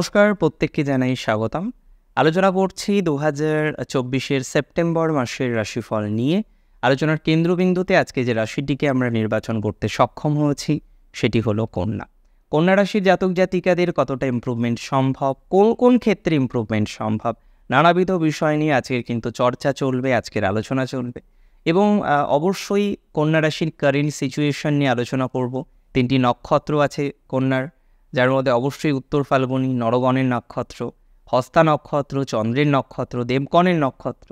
নমস্কার প্রত্যেককে জানাই স্বাগতম আলোচনা করছি দু হাজার চব্বিশের সেপ্টেম্বর মাসের রাশিফল নিয়ে আলোচনার কেন্দ্রবিন্দুতে আজকে যে রাশিটিকে আমরা নির্বাচন করতে সক্ষম হয়েছি সেটি হলো কন্যা কন্যা রাশির জাতক জাতিকাদের কতটা ইম্প্রুভমেন্ট সম্ভব কোন কোন ক্ষেত্রে ইম্প্রুভমেন্ট সম্ভব নানাবিধ বিষয় নিয়ে আজকের কিন্তু চর্চা চলবে আজকের আলোচনা চলবে এবং অবশ্যই কন্যা রাশির কারেন্ট সিচুয়েশন নিয়ে আলোচনা করব তিনটি নক্ষত্র আছে কন্যার যার মধ্যে অবশ্যই উত্তর ফাল্গুনী নরগণের নক্ষত্র হস্তা নক্ষত্র চন্দ্রের নক্ষত্র দেবগণের নক্ষত্র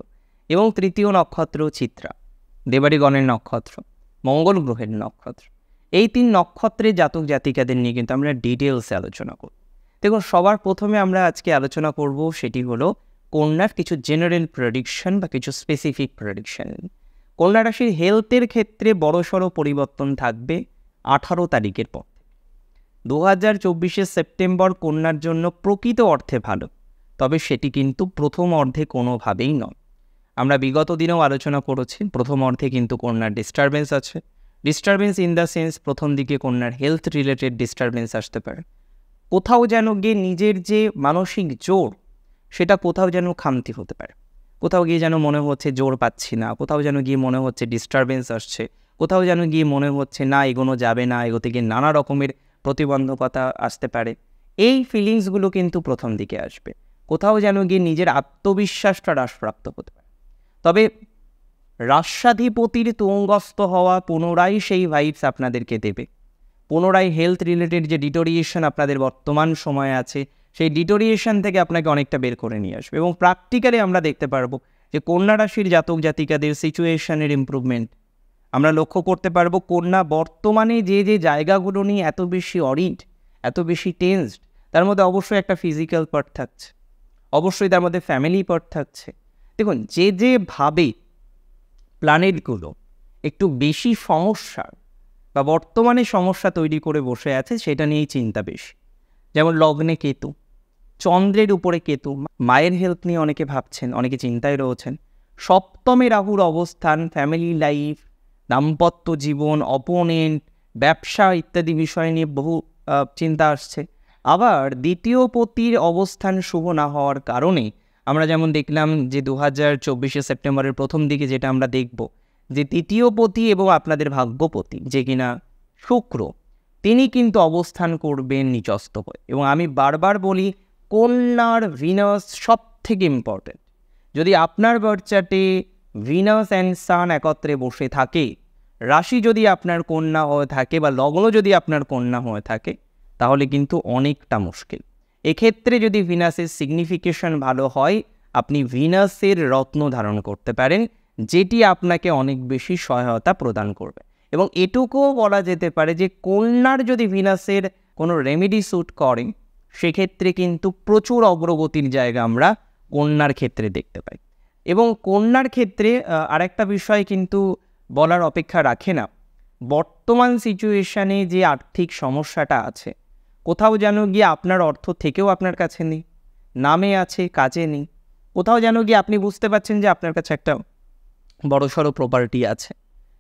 এবং তৃতীয় নক্ষত্র চিত্রা দেবাড়িগণের নক্ষত্র মঙ্গল গ্রহের নক্ষত্র এই তিন নক্ষত্রের জাতক জাতিকাদের নিয়ে কিন্তু আমরা ডিটেলসে আলোচনা করব দেখুন সবার প্রথমে আমরা আজকে আলোচনা করব সেটি হলো কন্যার কিছু জেনারেল প্রেডিকশন বা কিছু স্পেসিফিক প্রেডিকশন কন্যা রাশির হেলথের ক্ষেত্রে বড়সড় পরিবর্তন থাকবে আঠারো তারিখের পর দু হাজার চব্বিশে সেপ্টেম্বর কন্যার জন্য প্রকৃত অর্থে ভালো তবে সেটি কিন্তু প্রথম অর্ধে কোনোভাবেই নয় আমরা বিগত দিনেও আলোচনা করেছি প্রথম অর্ধে কিন্তু কন্যার ডিস্টারবেন্স আছে ডিস্টারবেন্স ইন দ্য সেন্স প্রথম দিকে কন্যার হেলথ রিলেটেড ডিস্টারবেন্স আসতে পারে কোথাও যেন গিয়ে নিজের যে মানসিক জোর সেটা কোথাও যেন খামতি হতে পারে কোথাও গিয়ে যেন মনে হচ্ছে জোর পাচ্ছি না কোথাও যেন গিয়ে মনে হচ্ছে ডিস্টারবেন্স আসছে কোথাও যেন গিয়ে মনে হচ্ছে না এগোনো যাবে না এগোতে গিয়ে নানা রকমের প্রতিবন্ধকতা আসতে পারে এই ফিলিংসগুলো কিন্তু প্রথম দিকে আসবে কোথাও যেন গিয়ে নিজের আত্মবিশ্বাসটা হ্রাসপ্রাপ্ত হতে পারে তবে রাষ্ট্রাধিপতির তুঙ্গস্থ হওয়া পুনরায় সেই ভাইবস আপনাদেরকে দেবে পুনরায় হেলথ রিলেটেড যে ডিটোরিয়েশন আপনাদের বর্তমান সময়ে আছে সেই ডিটোরিয়েশন থেকে আপনাকে অনেকটা বের করে নিয়ে আসবে এবং প্র্যাকটিক্যালি আমরা দেখতে পারবো যে কন্যা রাশির জাতক জাতিকাদের সিচুয়েশনের ইম্প্রুভমেন্ট আমরা লক্ষ্য করতে পারবো কন্যা বর্তমানে যে যে জায়গাগুলো নিয়ে এত বেশি অরিট এত বেশি টেন্সড তার মধ্যে অবশ্যই একটা ফিজিক্যাল পার্ট থাকছে অবশ্যই তার মধ্যে ফ্যামিলি পার্ট থাকছে দেখুন যে যেভাবে প্ল্যানেটগুলো একটু বেশি সমস্যার বা বর্তমানে সমস্যা তৈরি করে বসে আছে সেটা নিয়েই চিন্তা বেশি যেমন লগ্নে কেতু চন্দ্রের উপরে কেতু মায়ের হেলথ নিয়ে অনেকে ভাবছেন অনেকে চিন্তায় রয়েছেন সপ্তমে রাহুর অবস্থান ফ্যামিলি লাইফ দাম্পত্য জীবন অপোনেন্ট ব্যবসা ইত্যাদি বিষয় নিয়ে বহু চিন্তা আসছে আবার দ্বিতীয় পতির অবস্থান শুভ না হওয়ার কারণে আমরা যেমন দেখলাম যে দু হাজার চব্বিশে সেপ্টেম্বরের প্রথম দিকে যেটা আমরা দেখব যে তৃতীয় পতি এবং আপনাদের ভাগ্যপতি যে কিনা শুক্র তিনি কিন্তু অবস্থান করবেন নিচস্ত হয়ে এবং আমি বারবার বলি কন্যার ভিনাস সব থেকে ইম্পর্টেন্ট যদি আপনার বার্চাটে ভিনাস অ্যান্ড সান একত্রে বসে থাকে রাশি যদি আপনার কন্যা হয়ে থাকে বা লগ্ন যদি আপনার কন্যা হয়ে থাকে তাহলে কিন্তু অনেকটা মুশকিল এক্ষেত্রে যদি ভিনাসের সিগনিফিকেশন ভালো হয় আপনি ভিনাসের রত্ন ধারণ করতে পারেন যেটি আপনাকে অনেক বেশি সহায়তা প্রদান করবে এবং এটুকুও বলা যেতে পারে যে কন্যার যদি ভিনাসের কোনো রেমেডি স্যুট করে সেক্ষেত্রে কিন্তু প্রচুর অগ্রগতির জায়গা আমরা কন্যার ক্ষেত্রে দেখতে পাই এবং কন্যার ক্ষেত্রে আরেকটা বিষয় কিন্তু বলার অপেক্ষা রাখে না বর্তমান সিচুয়েশানে যে আর্থিক সমস্যাটা আছে কোথাও যেন গিয়ে আপনার অর্থ থেকেও আপনার কাছে নেই নামে আছে কাজে নেই কোথাও যেন গিয়ে আপনি বুঝতে পারছেন যে আপনার কাছে একটা বড়সড় প্রপার্টি আছে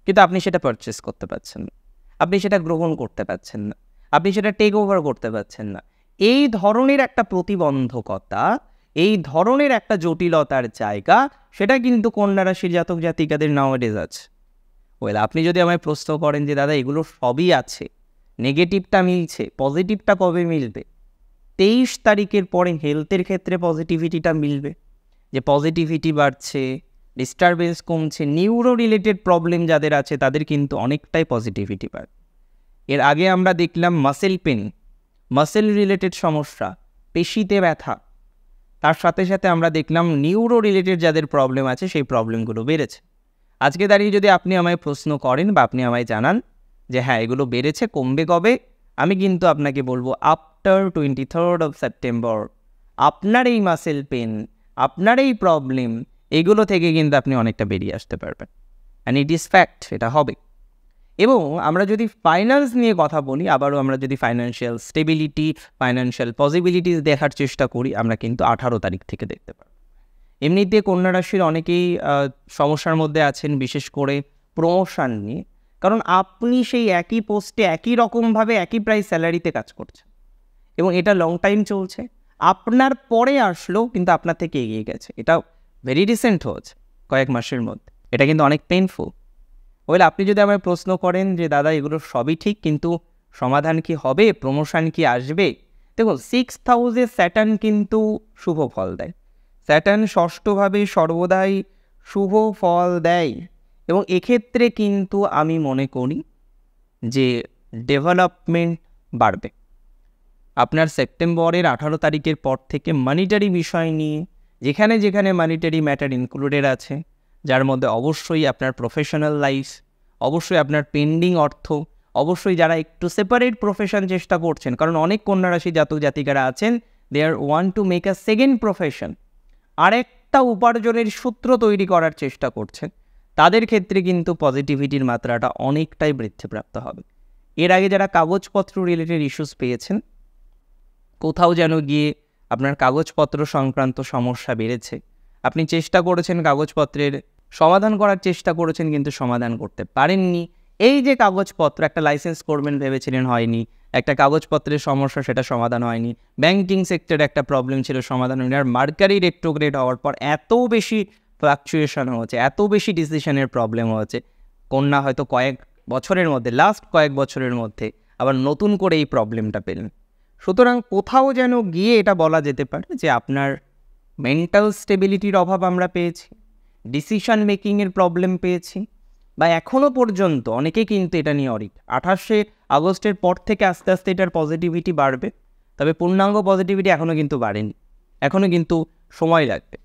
কিন্তু আপনি সেটা পারচেস করতে পারছেন না আপনি সেটা গ্রহণ করতে পারছেন না আপনি সেটা টেক ওভার করতে পারছেন না এই ধরনের একটা প্রতিবন্ধকতা এই ধরনের একটা জটিলতার জায়গা সেটা কিন্তু কন্যা রাশির জাতক জাতিকাদের নাওয়ারেজ আছে ওয়েল আপনি যদি আমায় প্রশ্ন করেন যে দাদা এগুলো সবই আছে নেগেটিভটা মিলছে পজিটিভটা কবে মিলবে তেইশ তারিখের পরে হেলথের ক্ষেত্রে পজিটিভিটিটা মিলবে যে পজিটিভিটি বাড়ছে ডিস্টারবেন্স কমছে নিউরো রিলেটেড প্রবলেম যাদের আছে তাদের কিন্তু অনেকটাই পজিটিভিটি বাড়বে এর আগে আমরা দেখলাম মাসেল পেন মাসেল রিলেটেড সমস্যা পেশিতে ব্যথা তার সাথে সাথে আমরা দেখলাম নিউরো রিলেটেড যাদের প্রবলেম আছে সেই প্রবলেমগুলো বেড়েছে আজকে দাঁড়িয়ে যদি আপনি আমায় প্রশ্ন করেন বা আপনি আমায় জানান যে হ্যাঁ এগুলো বেড়েছে কমবে কবে আমি কিন্তু আপনাকে বলবো after twenty third of September আপনার এই মাসেল পেন আপনার এই প্রবলেম এগুলো থেকে কিন্তু আপনি অনেকটা বেরিয়ে আসতে পারবেন অ্যান্ড ইট ইজ ফ্যাক্ট এটা হবে এবং আমরা যদি ফাইন্যান্স নিয়ে কথা বলি আবারও আমরা যদি ফাইন্যান্সিয়াল স্টেবিলিটি ফাইন্যান্সিয়াল পসিবিলিটিস দেখার চেষ্টা করি আমরা কিন্তু আঠারো তারিখ থেকে দেখতে পাই এমনিতে কন্যা রাশির অনেকেই সমস্যার মধ্যে আছেন বিশেষ করে প্রমোশন নিয়ে কারণ আপনি সেই একই পোস্টে একই রকমভাবে একই প্রায় স্যালারিতে কাজ করছেন এবং এটা লং টাইম চলছে আপনার পরে আসলো কিন্তু আপনার থেকে এগিয়ে গেছে এটা ভেরি রিসেন্ট হচ্ছে কয়েক মাসের মধ্যে এটা কিন্তু অনেক পেইনফুল ওয়েল আপনি যদি আমায় প্রশ্ন করেন যে দাদা এগুলো সবই ঠিক কিন্তু সমাধান কি হবে প্রমোশন কি আসবে দেখুন সিক্স হাউসে স্যাটার্ন কিন্তু শুভ ফল দেয় স্যাটার্ন ষষ্ঠভাবে সর্বদাই শুভ ফল দেয় এবং এক্ষেত্রে কিন্তু আমি মনে করি যে ডেভেলপমেন্ট বাড়বে আপনার সেপ্টেম্বরের আঠারো তারিখের পর থেকে মানিটারি বিষয় নিয়ে যেখানে যেখানে মানিটারি ম্যাটার ইনক্লুডেড আছে যার মধ্যে অবশ্যই আপনার প্রফেশনাল লাইফ অবশ্যই আপনার পেন্ডিং অর্থ অবশ্যই যারা একটু সেপারেট প্রফেশন চেষ্টা করছেন কারণ অনেক কন্যারাশি জাতক জাতিকারা আছেন they are want to make a second profession আরেকটা উপার্জনের সূত্র তৈরি করার চেষ্টা করছেন তাদের ক্ষেত্রে কিন্তু পজিটিভিটির মাত্রাটা অনেকটাই বৃদ্ধিপ্রাপ্ত হবে এর আগে যারা কাগজপত্র রিলেটেড ইস্যুস পেয়েছেন কোথাও যেন গিয়ে আপনার কাগজপত্র সংক্রান্ত সমস্যা বেড়েছে আপনি চেষ্টা করেছেন কাগজপত্রের সমাধান করার চেষ্টা করেছেন কিন্তু সমাধান করতে পারেননি এই যে কাগজপত্র একটা লাইসেন্স করবেন ভেবেছিলেন হয়নি একটা কাগজপত্রের সমস্যা সেটা সমাধান হয়নি ব্যাংকিং সেক্টরে একটা প্রবলেম ছিল সমাধান হয়নি আর মার্কারি রেট্রোগ্রেড হওয়ার পর এত বেশি ফ্লাকচুয়েশন হয়েছে এত বেশি ডিসিশনের প্রবলেম হয়েছে কন্যা হয়তো কয়েক বছরের মধ্যে লাস্ট কয়েক বছরের মধ্যে আবার নতুন করে এই প্রবলেমটা পেলেন সুতরাং কোথাও যেন গিয়ে এটা বলা যেতে পারে যে আপনার মেন্টাল স্টেবিলিটির অভাব আমরা পেয়েছি ডিসিশন মেকিংয়ের প্রবলেম পেয়েছি বা এখনও পর্যন্ত অনেকেই কিন্তু এটা নিয়ে অরিট আঠাশে আগস্টের পর থেকে আস্তে আস্তে এটার পজিটিভিটি বাড়বে তবে পূর্ণাঙ্গ পজিটিভিটি এখনও কিন্তু বাড়েনি এখনও কিন্তু সময় লাগবে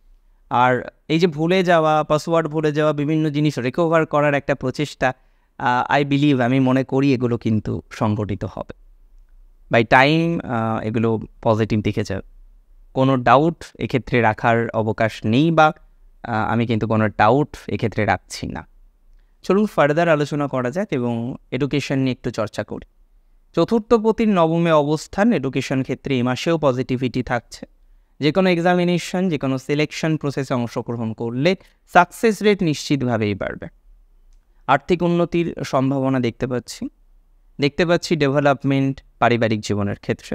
আর এই যে ভুলে যাওয়া পাসওয়ার্ড ভুলে যাওয়া বিভিন্ন জিনিস রিকভার করার একটা প্রচেষ্টা আই বিলিভ আমি মনে করি এগুলো কিন্তু সংগঠিত হবে বাই টাইম এগুলো পজিটিভ দেখে যাবে কোনো ডাউট এক্ষেত্রে রাখার অবকাশ নেই বা আমি কিন্তু কোনো ডাউট এক্ষেত্রে রাখছি না চলুন ফার্দার আলোচনা করা যাক এবং এডুকেশন নিয়ে একটু চর্চা করি চতুর্থ পতির নবমে অবস্থান এডুকেশন ক্ষেত্রে এ মাসেও পজিটিভিটি থাকছে যে কোনো এক্সামিনেশন যে কোনো সিলেকশন প্রসেসে অংশগ্রহণ করলে সাকসেস রেট নিশ্চিতভাবেই বাড়বে আর্থিক উন্নতির সম্ভাবনা দেখতে পাচ্ছি দেখতে পাচ্ছি ডেভেলপমেন্ট পারিবারিক জীবনের ক্ষেত্রে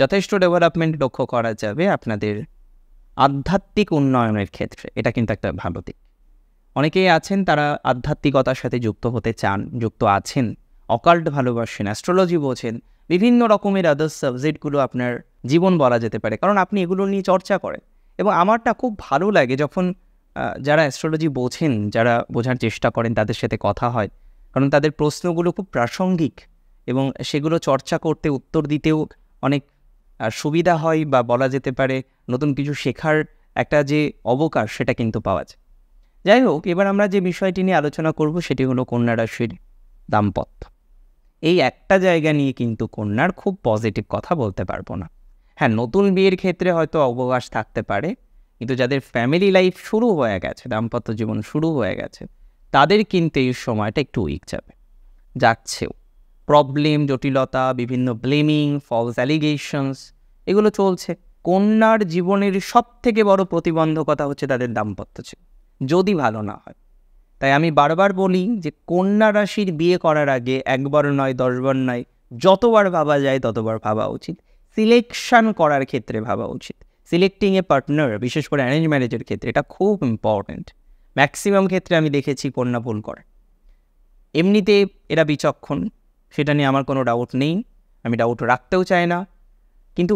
যথেষ্ট ডেভেলপমেন্ট লক্ষ্য করা যাবে আপনাদের আধ্যাত্মিক উন্নয়নের ক্ষেত্রে এটা কিন্তু একটা ভালো দিক অনেকেই আছেন তারা আধ্যাত্মিকতার সাথে যুক্ত হতে চান যুক্ত আছেন অকাল্ট ভালোবাসেন অ্যাস্ট্রোলজি বোঝেন বিভিন্ন রকমের আদার্স সাবজেক্টগুলো আপনার জীবন বলা যেতে পারে কারণ আপনি এগুলো নিয়ে চর্চা করেন এবং আমারটা খুব ভালো লাগে যখন যারা অ্যাস্ট্রোলজি বোঝেন যারা বোঝার চেষ্টা করেন তাদের সাথে কথা হয় কারণ তাদের প্রশ্নগুলো খুব প্রাসঙ্গিক এবং সেগুলো চর্চা করতে উত্তর দিতেও অনেক সুবিধা হয় বা বলা যেতে পারে নতুন কিছু শেখার একটা যে অবকাশ সেটা কিন্তু পাওয়া যায় যাই হোক এবার আমরা যে বিষয়টি নিয়ে আলোচনা করব সেটি হলো কন্যা রাশির দাম্পত্য এই একটা জায়গা নিয়ে কিন্তু কন্যার খুব পজিটিভ কথা বলতে পারবো না হ্যাঁ নতুন বিয়ের ক্ষেত্রে হয়তো অবকাশ থাকতে পারে কিন্তু যাদের ফ্যামিলি লাইফ শুরু হয়ে গেছে দাম্পত্য জীবন শুরু হয়ে গেছে তাদের কিন্তু এই সময়টা একটু উইক যাবে যাচ্ছেও প্রবলেম জটিলতা বিভিন্ন ব্লেমিং ফলস অ্যালিগেশনস এগুলো চলছে কন্যার জীবনের সব থেকে বড় প্রতিবন্ধকতা হচ্ছে তাদের দাম্পত্য ছিল যদি ভালো না হয় তাই আমি বারবার বলি যে কন্যা রাশির বিয়ে করার আগে একবার নয় দশবার নয় যতবার ভাবা যায় ততবার ভাবা উচিত সিলেকশান করার ক্ষেত্রে ভাবা উচিত সিলেক্টিং এ পার্টনার বিশেষ করে অ্যারেঞ্জ ম্যারেজের ক্ষেত্রে এটা খুব ইম্পর্ট্যান্ট ম্যাক্সিমাম ক্ষেত্রে আমি দেখেছি কন্যা ভুল করে এমনিতে এরা বিচক্ষণ সেটা নিয়ে আমার কোনো ডাউট নেই আমি ডাউট রাখতেও চাই না কিন্তু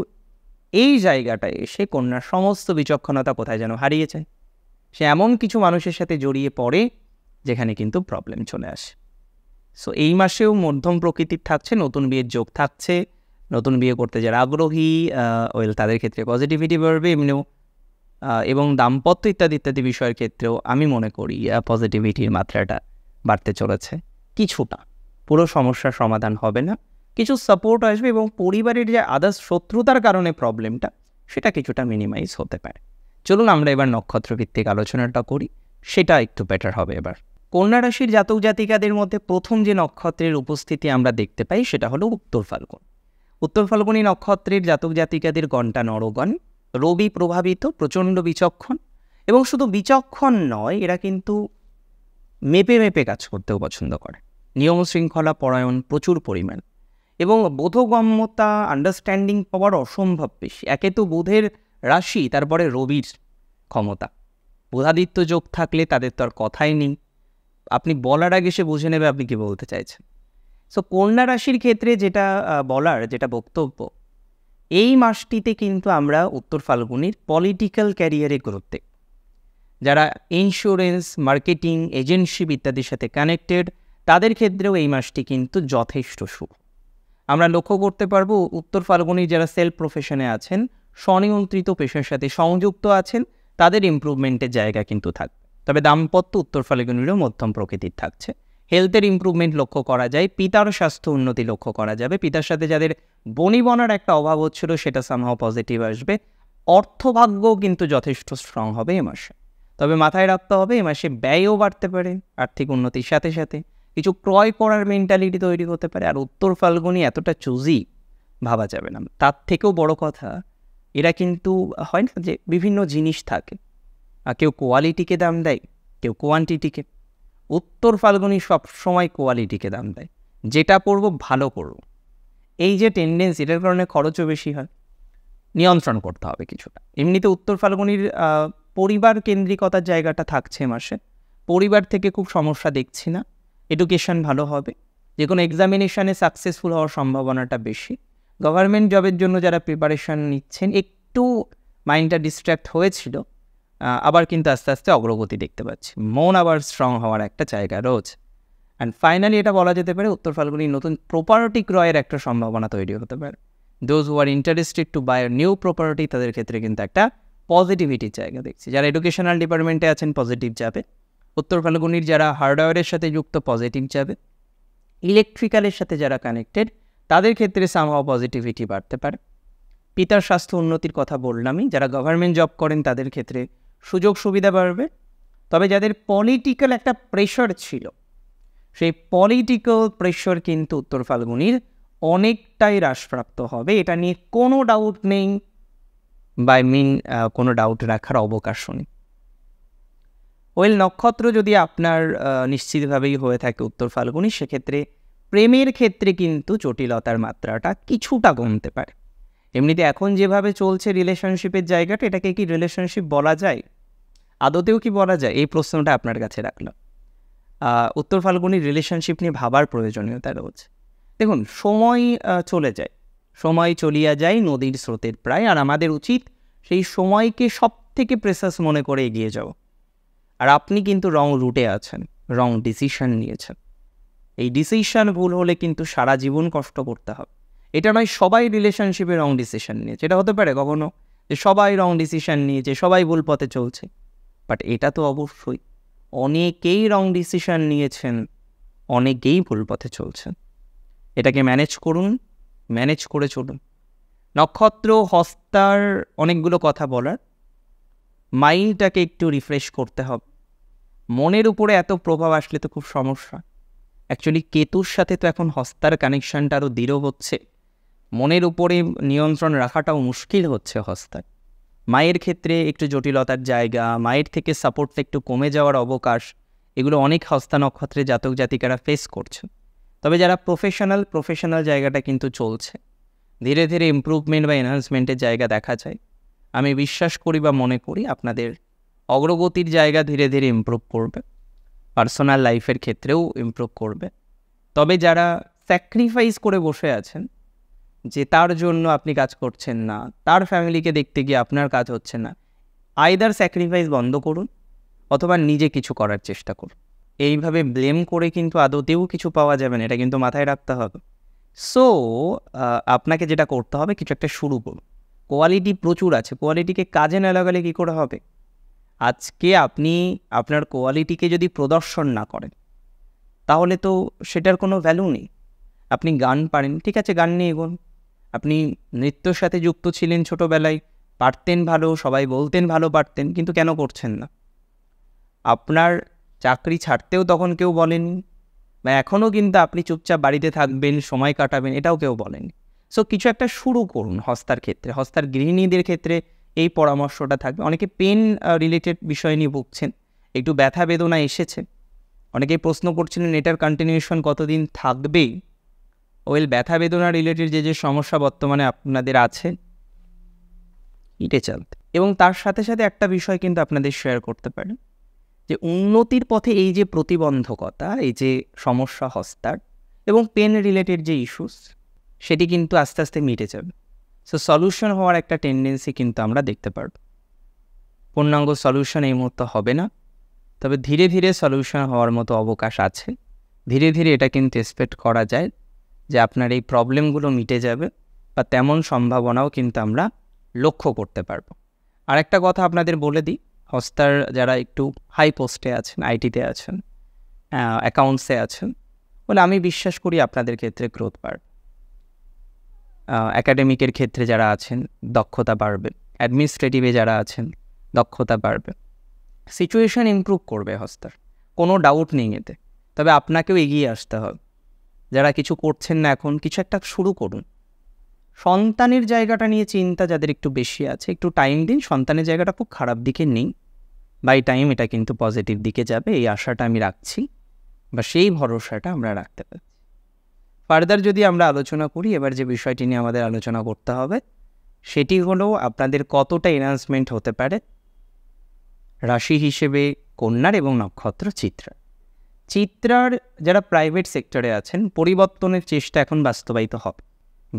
এই জায়গাটায় এসে কন্যার সমস্ত বিচক্ষণতা কোথায় যেন হারিয়েছে সে এমন কিছু মানুষের সাথে জড়িয়ে পড়ে যেখানে কিন্তু প্রবলেম চলে আসে সো এই মাসেও মধ্যম প্রকৃতির থাকছে নতুন বিয়ের যোগ থাকছে নতুন বিয়ে করতে যারা আগ্রহী ওয়েল তাদের ক্ষেত্রে পজিটিভিটি বাড়বে এমনিও এবং দাম্পত্য ইত্যাদি ইত্যাদি বিষয়ের ক্ষেত্রেও আমি মনে করি পজিটিভিটির মাত্রাটা বাড়তে চলেছে কিছুটা পুরো সমস্যার সমাধান হবে না কিছু সাপোর্ট আসবে এবং পরিবারের যে আদার্স শত্রুতার কারণে প্রবলেমটা সেটা কিছুটা মিনিমাইজ হতে পারে চলুন আমরা এবার নক্ষত্রভিত্তিক আলোচনাটা করি সেটা একটু বেটার হবে এবার কন্যা রাশির জাতক জাতিকাদের মধ্যে প্রথম যে নক্ষত্রের উপস্থিতি আমরা দেখতে পাই সেটা হলো উত্তর ফাল্গুন উত্তর ফাল্গুনি নক্ষত্রের জাতক জাতিকাদের গণটা নরগণ রবি প্রভাবিত প্রচণ্ড বিচক্ষণ এবং শুধু বিচক্ষণ নয় এরা কিন্তু মেপে মেপে কাজ করতেও পছন্দ করে নিয়ম শৃঙ্খলা পরায়ণ প্রচুর পরিমাণ এবং বোধগম্যতা আন্ডারস্ট্যান্ডিং পাওয়ার অসম্ভব বেশি একে তো বোধের রাশি তারপরে রবির ক্ষমতা বোধাদিত্য যোগ থাকলে তাদের তো আর কথাই নেই আপনি বলার আগে সে বুঝে নেবে আপনি কি বলতে চাইছেন সো কন্যা রাশির ক্ষেত্রে যেটা বলার যেটা বক্তব্য এই মাসটিতে কিন্তু আমরা উত্তর ফাল্গুনির পলিটিক্যাল ক্যারিয়ারে গুরুত্বে যারা ইন্স্যুরেন্স মার্কেটিং এজেন্সি ইত্যাদির সাথে কানেক্টেড তাদের ক্ষেত্রেও এই মাসটি কিন্তু যথেষ্ট শুভ আমরা লক্ষ্য করতে পারবো উত্তর ফাল্গুনির যারা সেলফ প্রফেশনে আছেন স্বনিয়ন্ত্রিত পেশার সাথে সংযুক্ত আছেন তাদের ইম্প্রুভমেন্টের জায়গা কিন্তু থাকবে তবে দাম্পত্য উত্তর ফাল্গুনিরও মধ্যম প্রকৃতির থাকছে হেলথের ইম্প্রুভমেন্ট লক্ষ্য করা যায় পিতার স্বাস্থ্য উন্নতি লক্ষ্য করা যাবে পিতার সাথে যাদের বনিবনার একটা অভাব হচ্ছিল সেটা সামহাও পজিটিভ আসবে অর্থভাগ্য কিন্তু যথেষ্ট স্ট্রং হবে এ মাসে তবে মাথায় রাখতে হবে এ মাসে ব্যয়ও বাড়তে পারে আর্থিক উন্নতির সাথে সাথে কিছু ক্রয় করার মেন্টালিটি তৈরি হতে পারে আর উত্তর ফাল্গুনি এতটা চুজি ভাবা যাবে না তার থেকেও বড় কথা এরা কিন্তু হয় না যে বিভিন্ন জিনিস থাকে আর কেউ কোয়ালিটিকে দাম দেয় কেউ কোয়ান্টিটিকে উত্তর ফাল্গুনি সবসময় কোয়ালিটিকে দাম দেয় যেটা পড়ব ভালো করব এই যে টেন্ডেন্স এটার কারণে খরচও বেশি হয় নিয়ন্ত্রণ করতে হবে কিছুটা এমনিতে উত্তর ফাল্গুনির পরিবার কেন্দ্রিকতার জায়গাটা থাকছে মাসে পরিবার থেকে খুব সমস্যা দেখছি না এডুকেশান ভালো হবে যে কোনো এক্সামিনেশানে সাকসেসফুল হওয়ার সম্ভাবনাটা বেশি গভর্নমেন্ট জবের জন্য যারা প্রিপারেশান নিচ্ছেন একটু মাইন্ডটা ডিস্ট্র্যাক্ট হয়েছিল আবার কিন্তু আস্তে আস্তে অগ্রগতি দেখতে পাচ্ছি মন আবার স্ট্রং হওয়ার একটা জায়গা রয়েছে অ্যান্ড ফাইনালি এটা বলা যেতে পারে উত্তর ফাল্গুনির নতুন প্রপার্টি ক্রয়ের একটা সম্ভাবনা তৈরি হতে পারে those who are interested to buy new property তাদের ক্ষেত্রে কিন্তু একটা পজিটিভিটির জায়গা দেখছি যারা এডুকেশনাল ডিপার্টমেন্টে আছেন পজিটিভ যাবে উত্তর ফাল্গুনির যারা হার্ডওয়্যারের সাথে যুক্ত পজিটিভ যাবে ইলেকট্রিক্যালের সাথে যারা কানেক্টেড তাদের ক্ষেত্রে সামহাও পজিটিভিটি বাড়তে পারে পিতার স্বাস্থ্য উন্নতির কথা বললামই যারা গভর্নমেন্ট জব করেন তাদের ক্ষেত্রে সুযোগ সুবিধা বাড়বে তবে যাদের পলিটিক্যাল একটা প্রেশার ছিল সেই পলিটিক্যাল প্রেশার কিন্তু উত্তর ফাল্গুনির অনেকটাই হ্রাসপ্রাপ্ত হবে এটা নিয়ে কোনো ডাউট নেই বাই মিন কোনো ডাউট রাখার অবকাশ নেই ওয়েল নক্ষত্র যদি আপনার নিশ্চিতভাবেই হয়ে থাকে উত্তর ফাল্গুনি সেক্ষেত্রে প্রেমের ক্ষেত্রে কিন্তু জটিলতার মাত্রাটা কিছুটা কমতে পারে এমনিতে এখন যেভাবে চলছে রিলেশনশিপের জায়গাটা এটাকে কি রিলেশনশিপ বলা যায় আদতেও কি বলা যায় এই প্রশ্নটা আপনার কাছে রাখলাম উত্তর ফাল্গুনির রিলেশনশিপ নিয়ে ভাবার প্রয়োজনীয়তা রয়েছে দেখুন সময় চলে যায় সময় চলিয়া যায় নদীর স্রোতের প্রায় আর আমাদের উচিত সেই সময়কে সব থেকে প্রেসাস মনে করে এগিয়ে যাওয়া আর আপনি কিন্তু রং রুটে আছেন রং ডিসিশন নিয়েছেন এই ডিসিশন ভুল হলে কিন্তু সারা জীবন কষ্ট করতে হবে এটা নয় সবাই রিলেশনশিপে রং ডিসিশন নিয়েছে এটা হতে পারে কখনো যে সবাই রং ডিসিশন নিয়েছে সবাই ভুল পথে চলছে বাট এটা তো অবশ্যই অনেকেই রং ডিসিশন নিয়েছেন অনেকেই ভুল পথে চলছেন এটাকে ম্যানেজ করুন ম্যানেজ করে চলুন নক্ষত্র হস্তার অনেকগুলো কথা বলার মাইন্ডটাকে একটু রিফ্রেশ করতে হবে মনের উপরে এত প্রভাব আসলে তো খুব সমস্যা অ্যাকচুয়ালি কেতুর সাথে তো এখন হস্তার কানেকশানটা আরও দৃঢ় হচ্ছে মনের উপরে নিয়ন্ত্রণ রাখাটাও মুশকিল হচ্ছে হস্তার মায়ের ক্ষেত্রে একটু জটিলতার জায়গা মায়ের থেকে সাপোর্টটা একটু কমে যাওয়ার অবকাশ এগুলো অনেক হস্তা নক্ষত্রে জাতক জাতিকারা ফেস করছে তবে যারা প্রফেশনাল প্রফেশনাল জায়গাটা কিন্তু চলছে ধীরে ধীরে ইম্প্রুভমেন্ট বা এনহান্সমেন্টের জায়গা দেখা যায় আমি বিশ্বাস করি বা মনে করি আপনাদের অগ্রগতির জায়গা ধীরে ধীরে ইম্প্রুভ করবে পার্সোনাল লাইফের ক্ষেত্রেও ইম্প্রুভ করবে তবে যারা স্যাক্রিফাইস করে বসে আছেন যে তার জন্য আপনি কাজ করছেন না তার ফ্যামিলিকে দেখতে গিয়ে আপনার কাজ হচ্ছে না আইদার স্যাক্রিফাইস বন্ধ করুন অথবা নিজে কিছু করার চেষ্টা করুন এইভাবে ব্লেম করে কিন্তু আদতেও কিছু পাওয়া যাবে না এটা কিন্তু মাথায় রাখতে হবে সো আপনাকে যেটা করতে হবে কিছু একটা শুরু করুন কোয়ালিটি প্রচুর আছে কোয়ালিটিকে কাজে না লাগালে কী করে হবে আজকে আপনি আপনার কোয়ালিটিকে যদি প্রদর্শন না করেন তাহলে তো সেটার কোনো ভ্যালু নেই আপনি গান পারেন ঠিক আছে গান নিয়ে এগোন আপনি নৃত্যর সাথে যুক্ত ছিলেন ছোটোবেলায় পারতেন ভালো সবাই বলতেন ভালো পারতেন কিন্তু কেন করছেন না আপনার চাকরি ছাড়তেও তখন কেউ বলেনি বা এখনও কিন্তু আপনি চুপচাপ বাড়িতে থাকবেন সময় কাটাবেন এটাও কেউ বলেনি সো কিছু একটা শুরু করুন হস্তার ক্ষেত্রে হস্তার গৃহিণীদের ক্ষেত্রে এই পরামর্শটা থাকবে অনেকে পেন রিলেটেড বিষয় নিয়ে ভুগছেন একটু ব্যথা বেদনা এসেছে অনেকেই প্রশ্ন করছিলেন এটার কন্টিনিউশন কতদিন থাকবে ওয়েল ব্যথা বেদনা রিলেটেড যে যে সমস্যা বর্তমানে আপনাদের আছে ইটে চলতে এবং তার সাথে সাথে একটা বিষয় কিন্তু আপনাদের শেয়ার করতে পারেন যে উন্নতির পথে এই যে প্রতিবন্ধকতা এই যে সমস্যা হস্তার এবং পেন রিলেটেড যে ইস্যুস সেটি কিন্তু আস্তে আস্তে মিটে যাবে সো সলিউশন হওয়ার একটা টেন্ডেন্সি কিন্তু আমরা দেখতে পারব পূর্ণাঙ্গ সলিউশন এই মুহূর্তে হবে না তবে ধীরে ধীরে সলিউশন হওয়ার মতো অবকাশ আছে ধীরে ধীরে এটা কিন্তু এক্সপেক্ট করা যায় যে আপনার এই প্রবলেমগুলো মিটে যাবে বা তেমন সম্ভাবনাও কিন্তু আমরা লক্ষ্য করতে পারবো আরেকটা কথা আপনাদের বলে দিই হস্তার যারা একটু হাই পোস্টে আছেন আইটিতে আছেন অ্যাকাউন্টসে আছেন বলে আমি বিশ্বাস করি আপনাদের ক্ষেত্রে গ্রোথ বাড়বে অ্যাকাডেমিকের ক্ষেত্রে যারা আছেন দক্ষতা বাড়বে অ্যাডমিনিস্ট্রেটিভে যারা আছেন দক্ষতা বাড়বে সিচুয়েশান ইম্প্রুভ করবে হস্তার কোনো ডাউট নেই এতে তবে আপনাকেও এগিয়ে আসতে হবে যারা কিছু করছেন না এখন কিছু একটা শুরু করুন সন্তানের জায়গাটা নিয়ে চিন্তা যাদের একটু বেশি আছে একটু টাইম দিন সন্তানের জায়গাটা খুব খারাপ দিকে নেই বাই টাইম এটা কিন্তু পজিটিভ দিকে যাবে এই আশাটা আমি রাখছি বা সেই ভরসাটা আমরা রাখতে পারি ফার্দার যদি আমরা আলোচনা করি এবার যে বিষয়টি নিয়ে আমাদের আলোচনা করতে হবে সেটি হলো আপনাদের কতটা এনহান্সমেন্ট হতে পারে রাশি হিসেবে কন্যার এবং নক্ষত্র চিত্রা চিত্রার যারা প্রাইভেট সেক্টরে আছেন পরিবর্তনের চেষ্টা এখন বাস্তবায়িত হবে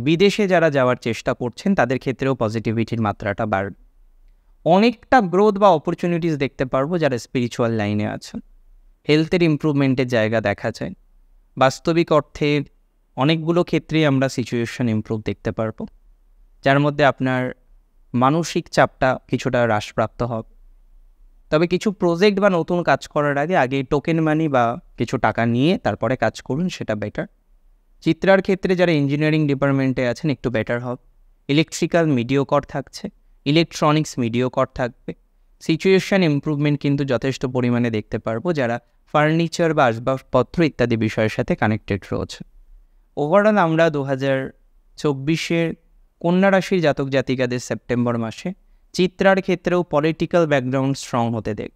বিদেশে যারা যাওয়ার চেষ্টা করছেন তাদের ক্ষেত্রেও পজিটিভিটির মাত্রাটা বাড়বে অনেকটা গ্রোথ বা অপরচুনিটিস দেখতে পারবো যারা স্পিরিচুয়াল লাইনে আছেন হেলথের ইম্প্রুভমেন্টের জায়গা দেখা যায় বাস্তবিক অর্থে অনেকগুলো ক্ষেত্রেই আমরা সিচুয়েশন ইম্প্রুভ দেখতে পারবো যার মধ্যে আপনার মানসিক চাপটা কিছুটা হ্রাসপ্রাপ্ত হবে তবে কিছু প্রজেক্ট বা নতুন কাজ করার আগে আগে টোকেন মানি বা কিছু টাকা নিয়ে তারপরে কাজ করুন সেটা বেটার চিত্রার ক্ষেত্রে যারা ইঞ্জিনিয়ারিং ডিপার্টমেন্টে আছেন একটু বেটার হবে ইলেকট্রিক্যাল মিডিওকর থাকছে ইলেকট্রনিক্স মিডিওকর থাকবে সিচুয়েশান ইম্প্রুভমেন্ট কিন্তু যথেষ্ট পরিমাণে দেখতে পারবো যারা ফার্নিচার বা আসবাবপত্র ইত্যাদি বিষয়ের সাথে কানেক্টেড রয়েছে ওভারঅল আমরা দু হাজার চব্বিশের কন্যা রাশির জাতক জাতিকাদের সেপ্টেম্বর মাসে চিত্রার ক্ষেত্রেও পলিটিক্যাল ব্যাকগ্রাউন্ড স্ট্রং হতে দেখ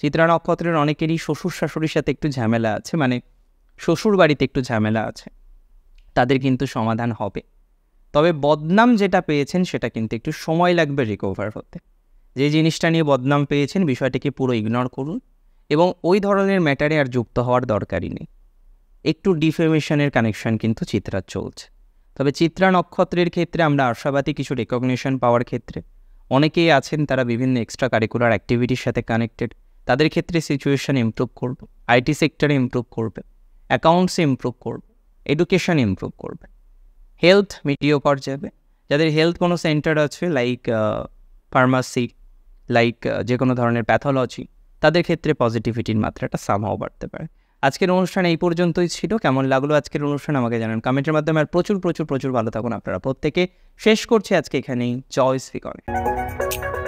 চিত্রা নক্ষত্রের অনেকেরই শ্বশুর শাশুড়ির সাথে একটু ঝামেলা আছে মানে শ্বশুর বাড়িতে একটু ঝামেলা আছে তাদের কিন্তু সমাধান হবে তবে বদনাম যেটা পেয়েছেন সেটা কিন্তু একটু সময় লাগবে রিকভার হতে যে জিনিসটা নিয়ে বদনাম পেয়েছেন বিষয়টিকে পুরো ইগনোর করুন এবং ওই ধরনের ম্যাটারে আর যুক্ত হওয়ার দরকারই নেই একটু ডিফেমেশনের কানেকশন কিন্তু চিত্রার চলছে তবে চিত্রা নক্ষত্রের ক্ষেত্রে আমরা আশাবাদী কিছু রেকগনিশন পাওয়ার ক্ষেত্রে অনেকেই আছেন তারা বিভিন্ন এক্সট্রা কারিকুলার অ্যাক্টিভিটির সাথে কানেক্টেড তাদের ক্ষেত্রে সিচুয়েশান ইমপ্রুভ করবে আইটি সেক্টরে ইম্প্রুভ করবে অ্যাকাউন্টস ইমপ্রুভ করবে এডুকেশান ইমপ্রুভ করবে হেলথ মিডিও কর যাবে যাদের হেলথ কোনো সেন্টার আছে লাইক ফার্মাসি লাইক যে কোনো ধরনের প্যাথোলজি তাদের ক্ষেত্রে পজিটিভিটির মাত্রাটা সামহাও বাড়তে পারে আজকের অনুষ্ঠান এই পর্যন্তই ছিল কেমন লাগলো আজকের অনুষ্ঠান আমাকে জানান কমেন্টের মাধ্যমে আর প্রচুর প্রচুর প্রচুর ভালো থাকুন আপনারা প্রত্যেকে শেষ করছি আজকে এখানেই জয় শ্রী